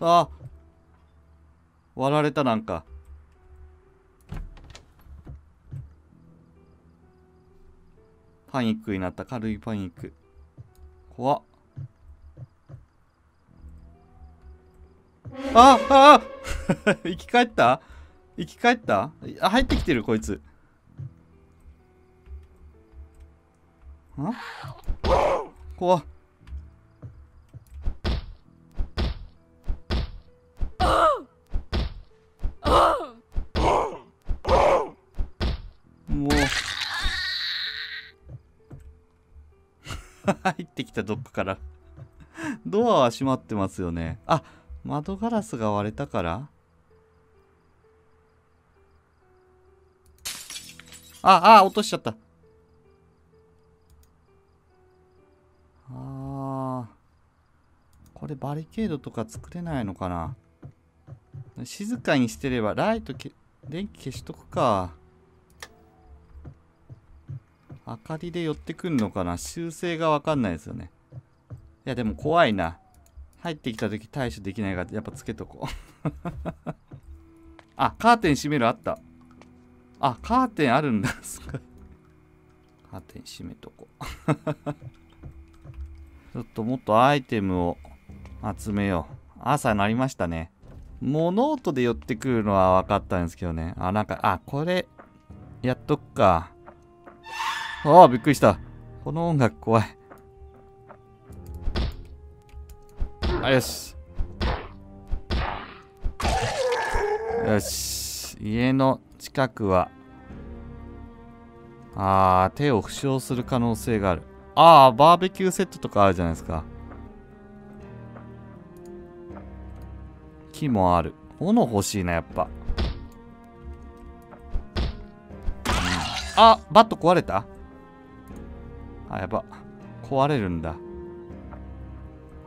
あ割られたなんかパニックになった軽いパニック怖っああ 生き返った生き返ったあ入ってきてるこいつん怖っ 入ってきたどっかからドアは閉まってますよねあ窓ガラスが割れたからああ落としちゃったあこれバリケードとか作れないのかな静かにしてればライトけ電気消しとくか明かりで寄ってくんのかな修正がわかんないですよね。いや、でも怖いな。入ってきた時対処できないから、やっぱつけとこう。あ、カーテン閉めるあった。あ、カーテンあるんだ。すごい。カーテン閉めとこう。ちょっともっとアイテムを集めよう。朝になりましたね。物音で寄ってくるのは分かったんですけどね。あ、なんか、あ、これ、やっとくか。ああ、びっくりした。この音楽怖い。あ、よし。よし。家の近くは、ああ、手を負傷する可能性がある。ああ、バーベキューセットとかあるじゃないですか。木もある。斧欲しいな、やっぱ。あ、バット壊れたあ、やば。壊れるんだ。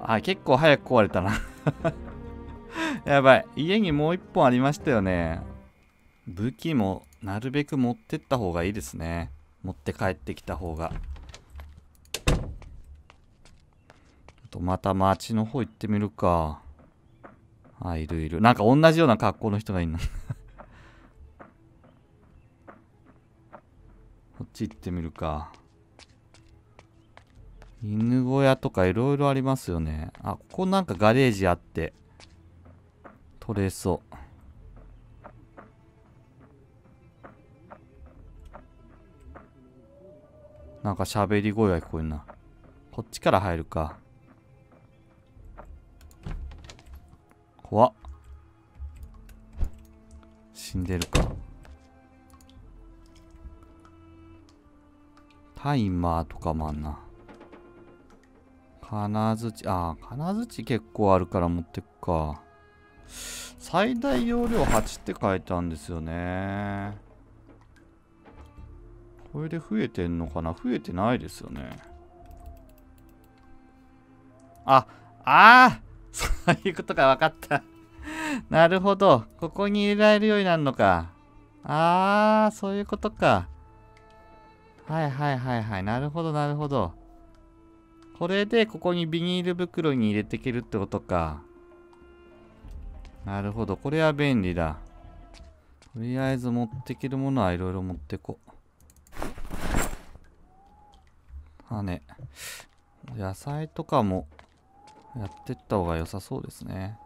あ、結構早く壊れたな やばい。家にもう一本ありましたよね。武器もなるべく持ってった方がいいですね。持って帰ってきた方が。あとまた町の方行ってみるか。あ、いるいる。なんか同じような格好の人がいるな こっち行ってみるか。犬小屋とかいろいろありますよね。あ、ここなんかガレージあって、取れそう。なんか喋り声が聞こえるな。こっちから入るか。怖っ。死んでるか。タイマーとかもあんな。金槌、あ、金槌結構あるから持ってくか。最大容量8って書いてあるんですよね。これで増えてんのかな増えてないですよね。あ、ああそういうことが分かったなるほど。ここに入れられるようになるのか。ああ、そういうことか。はいはいはいはい。なるほどなるほど。これでここにビニール袋に入れていけるってことか。なるほど。これは便利だ。とりあえず持っていけるものはいろいろ持ってこ。種。野菜とかもやってった方が良さそうですね。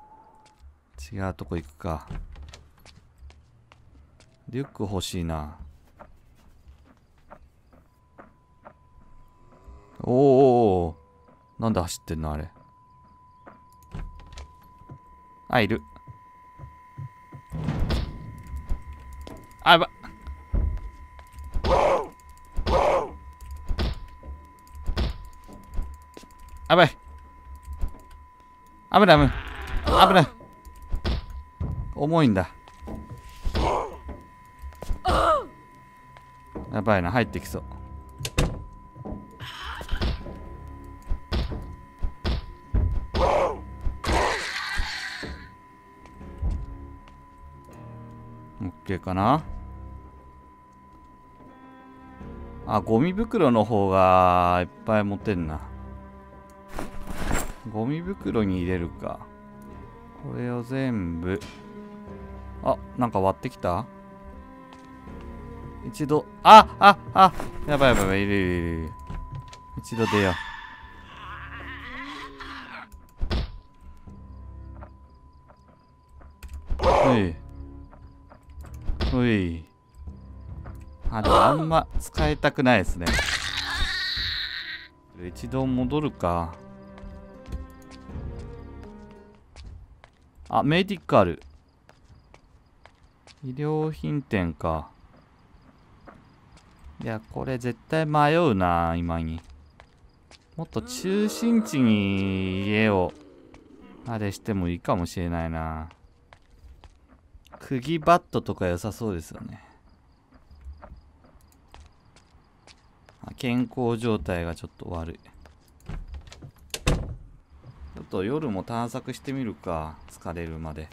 違うとこ行くか。リュック欲しいな。おーおーなんで走ってんのあれ。あ、いる。あ、やば。やばい。危ない危ない。危ない。重いんだ。やばいな、入ってきそう。OK かなあ、ゴミ袋の方がいっぱい持てんな。ゴミ袋に入れるか。これを全部。あ、なんか割ってきた一度、あああやばいやばいやばい、いるいるいる。一度出よう。はい。ほいあでもあんま使いたくないですね一度戻るかあメディカル医療品店かいやこれ絶対迷うな今にもっと中心地に家をあれしてもいいかもしれないな釘バットとか良さそうですよね健康状態がちょっと悪いちょっと夜も探索してみるか疲れるまで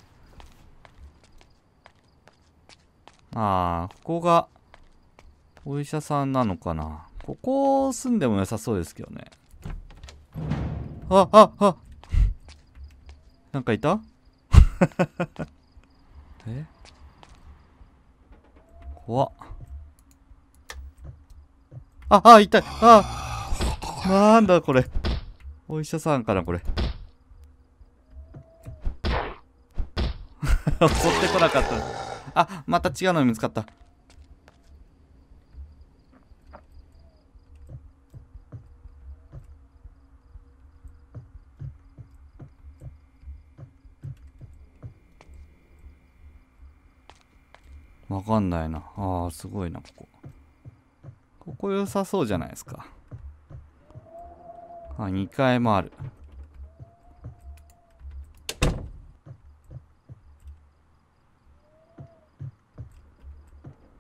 ああここがお医者さんなのかなここを住んでも良さそうですけどねあああなんかいた え怖っああ痛いあなんだこれお医者さんかなこれ襲 ってこなかったあまた違うのに見つかったわかんないな。ああ、すごいな、ここ。ここ良さそうじゃないですか。あ、2階もある。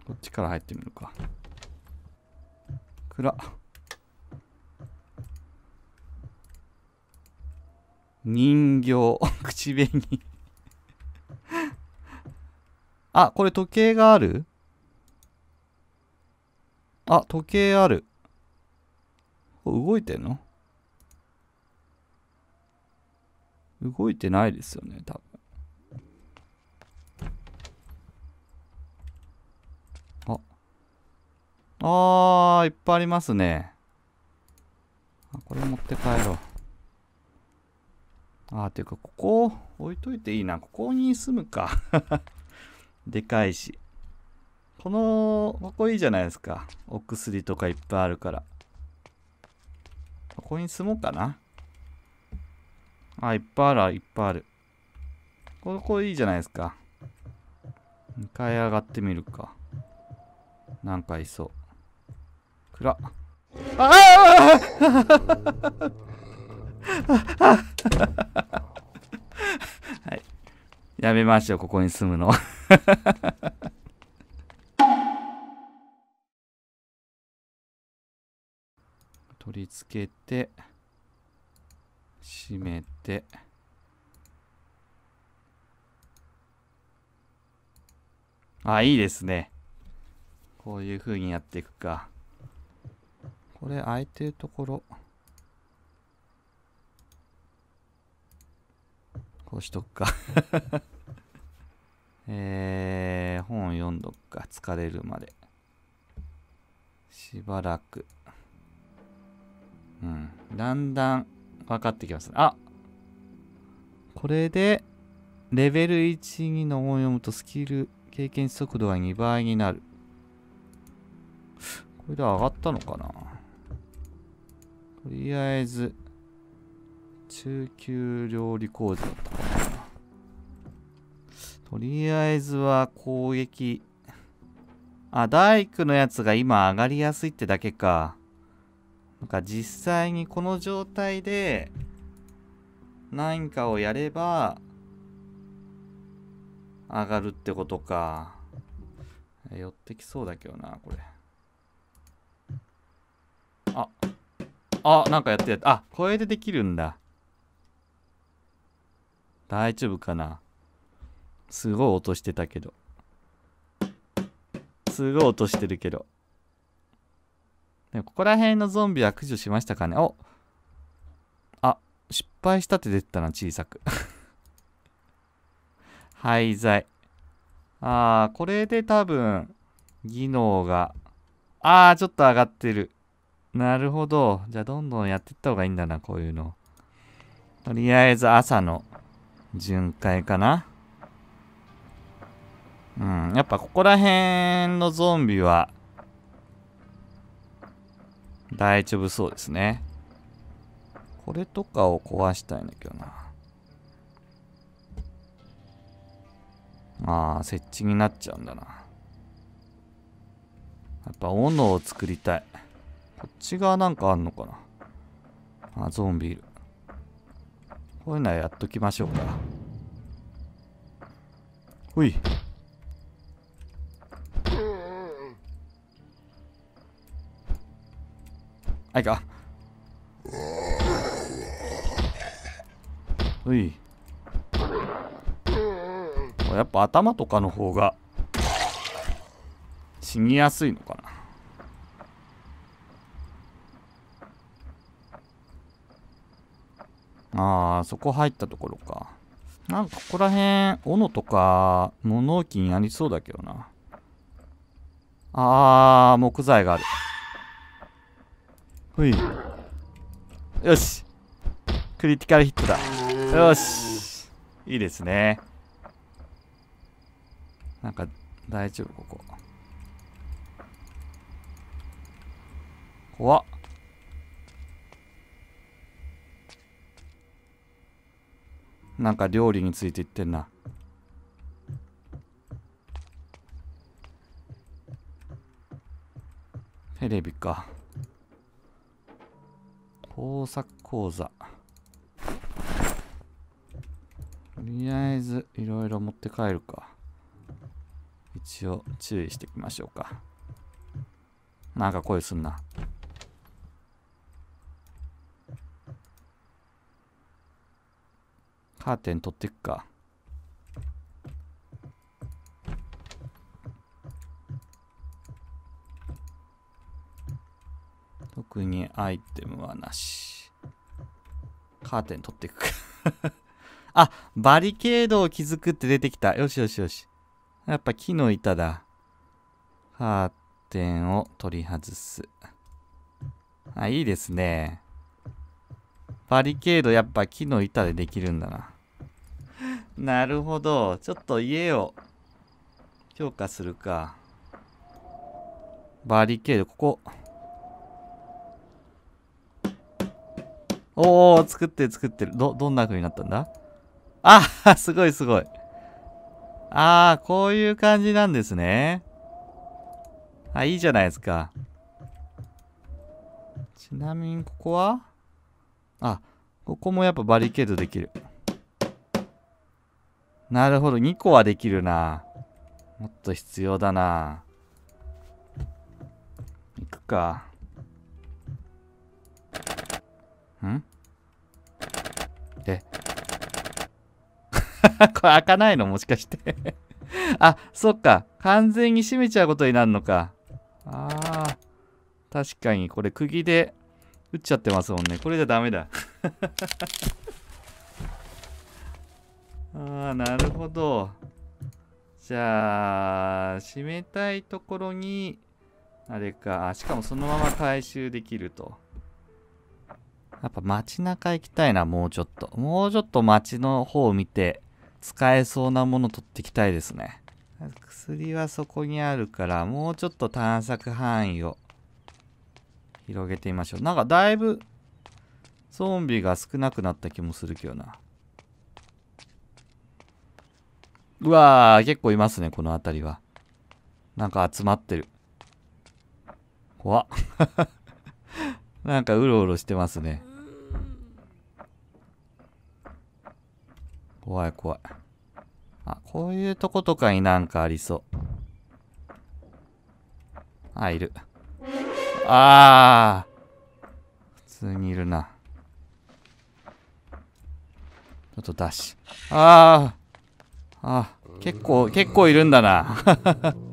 こっちから入ってみるか。暗っ。人形、口紅あ、これ時計があるあ、時計ある。動いてんの動いてないですよね、多分。ああー、いっぱいありますね。あ、これ持って帰ろう。あー、ていうか、ここ、置いといていいな。ここに住むか。でかいし。この、ここいいじゃないですか。お薬とかいっぱいあるから。ここに住もうかな。あ、いっぱいある、いっぱいある。ここいいじゃないですか。2階上がってみるか。なんかいそう。暗っ。ああ はい。やめましょう、ここに住むの。取り付けて閉めてあいいですねこういうふうにやっていくかこれ空いてるところこうしとくかえー、本読んどくか、疲れるまで。しばらく。うん。だんだん分かってきます。あこれで、レベル1、2の本を読むとスキル、経験値速度が2倍になる。これで上がったのかなとりあえず、中級料理講座だった。とりあえずは攻撃。あ、大工のやつが今上がりやすいってだけか。なんか実際にこの状態で何かをやれば上がるってことか。寄ってきそうだけどな、これ。あ、あ、なんかやってやった。あ、これでできるんだ。大丈夫かな。すごい音してたけどすごい音してるけどでもここら辺のゾンビは駆除しましたかねおあ失敗したって出てたな小さく 廃材あー、これで多分技能があー、ちょっと上がってるなるほどじゃあどんどんやっていった方がいいんだなこういうのとりあえず朝の巡回かなやっぱここら辺のゾンビは大丈夫そうですね。これとかを壊したいんだけどな。ああ、設置になっちゃうんだな。やっぱ斧を作りたい。こっち側なんかあんのかな。あ、ゾンビいる。こういうのはやっときましょうか。ほい。a いか。á いやっぱ頭とかの方が死にやすいのかなああ、そこ入ったところか。なんかここら辺、斧とか物置にありそうだけどな。ああ、木材がある。ほいよしクリティカルヒットだよしいいですねなんか大丈夫ここ怖っなんか料理について言ってんなテレビか工作講座。とりあえず、いろいろ持って帰るか。一応、注意していきましょうか。なんか声すんな。カーテン取ってくか。にアイテムはなし。カーテン取っていくか あ、バリケードを築くって出てきた。よしよしよし。やっぱ木の板だ。カーテンを取り外す。あ、いいですね。バリケードやっぱ木の板でできるんだな。なるほど。ちょっと家を強化するか。バリケード、ここ。おお作ってる作ってる。ど、どんな風になったんだあ すごいすごい。ああ、こういう感じなんですね。あ、いいじゃないですか。ちなみに、ここはあ、ここもやっぱバリケードできる。なるほど、2個はできるな。もっと必要だな。いくか。んえ これ開かないのもしかして あ、そっか。完全に閉めちゃうことになるのか。ああ。確かに、これ釘で打っちゃってますもんね。これじゃダメだ。ああ、なるほど。じゃあ、閉めたいところに、あれか。しかもそのまま回収できると。やっぱ街中行きたいな、もうちょっと。もうちょっと街の方を見て、使えそうなもの取ってきたいですね。薬はそこにあるから、もうちょっと探索範囲を広げてみましょう。なんかだいぶ、ゾンビが少なくなった気もするけどな。うわー、結構いますね、この辺りは。なんか集まってる。怖っ。なんかうろうろしてますね。怖い怖い。あ、こういうとことかになんかありそう。あ、いる。ああ。普通にいるな。ちょっとダッシュ。ああ。ああ。結構、結構いるんだな。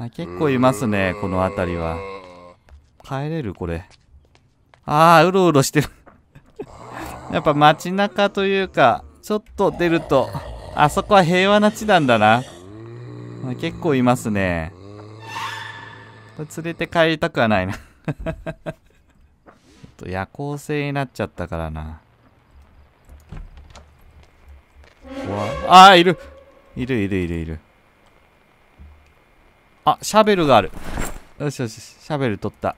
あ結構いますね、この辺りは。帰れるこれ。ああ、うろうろしてるやっぱ街中というか、ちょっと出ると、あそこは平和な地なんだな。結構いますね。これ連れて帰りたくはないな と夜行性になっちゃったからな。ああ、いるいるいるいるいる。あ、シャベルがある。よしよし、シャベル取った。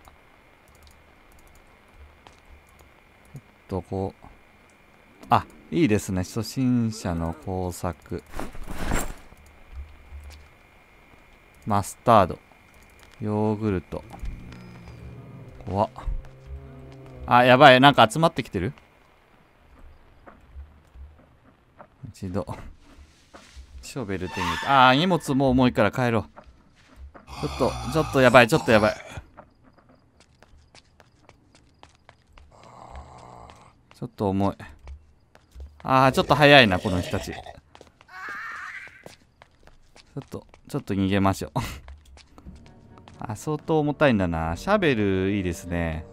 ちょっとこう。あ、いいですね。初心者の工作。マスタード。ヨーグルト。怖っ。あ、やばい。なんか集まってきてる一度。ショベル手に。ああ、荷物もう重いから帰ろう。ちょっと、ちょっとやばい、ちょっとやばい。ちょっと重い。ああ、ちょっと早いな、この人たち。ちょっと、ちょっと逃げましょう あ、相当重たいんだな。シャベルいいですね。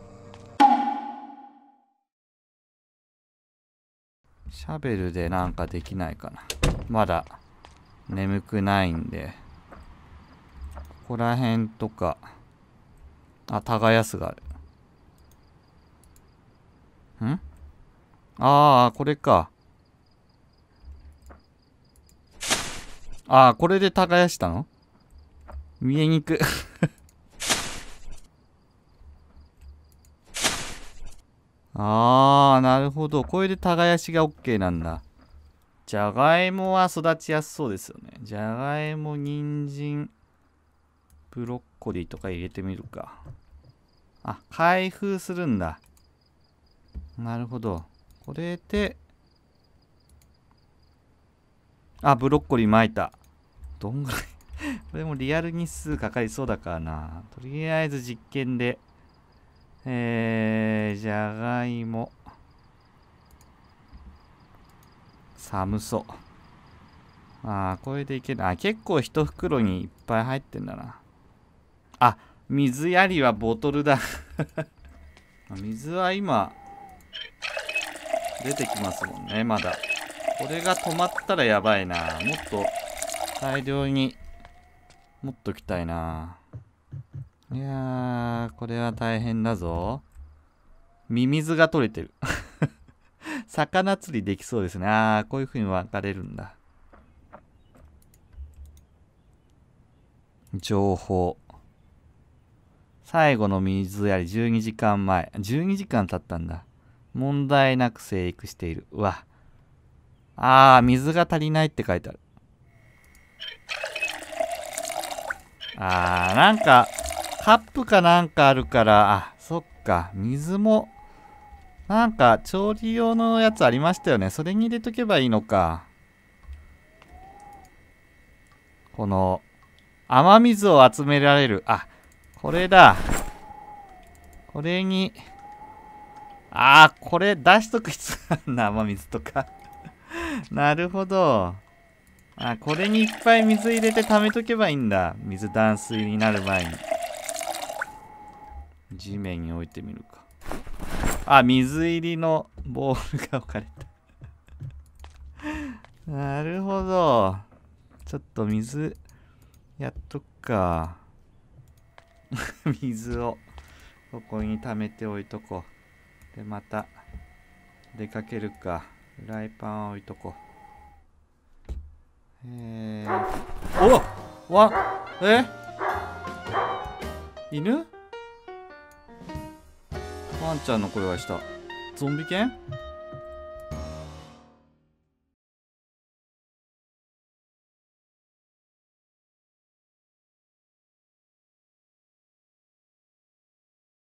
シャベルでなんかできないかな。まだ眠くないんで。ここら辺とか、あ、耕すがある。んああ、これか。ああ、これで耕したの見えにく ああ、なるほど。これで耕しが OK なんだ。じゃがいもは育ちやすそうですよね。じゃがいも、人参。ブロッコリーとか入れてみるか。あ、開封するんだ。なるほど。これで、あ、ブロッコリー巻いた。どんぐらい これもリアル日数かかりそうだからな。とりあえず実験で、えー、じゃがいも。寒そう。あー、これでいける。あ、結構一袋にいっぱい入ってんだな。あ水やりはボトルだ 水は今出てきますもんねまだこれが止まったらやばいなもっと大量にもっときたいないやーこれは大変だぞミミズが取れてる 魚釣りできそうですねあーこういうふうに分かれるんだ情報最後の水やり12時間前。12時間経ったんだ。問題なく生育している。うわ。あー、水が足りないって書いてある。あー、なんか、カップかなんかあるから、あ、そっか、水も、なんか、調理用のやつありましたよね。それに入れとけばいいのか。この、雨水を集められる。あ、これだ。これに、ああ、これ出しとく必要な 雨水とか なるほど。あ、これにいっぱい水入れて溜めとけばいいんだ。水断水になる前に。地面に置いてみるか。あ、水入りのボールが置かれた なるほど。ちょっと水、やっとくか。水をここに溜めておいとこでまた出かけるかフライパン置いとこえー、おわえ犬ワンちゃんの声がしたゾンビ犬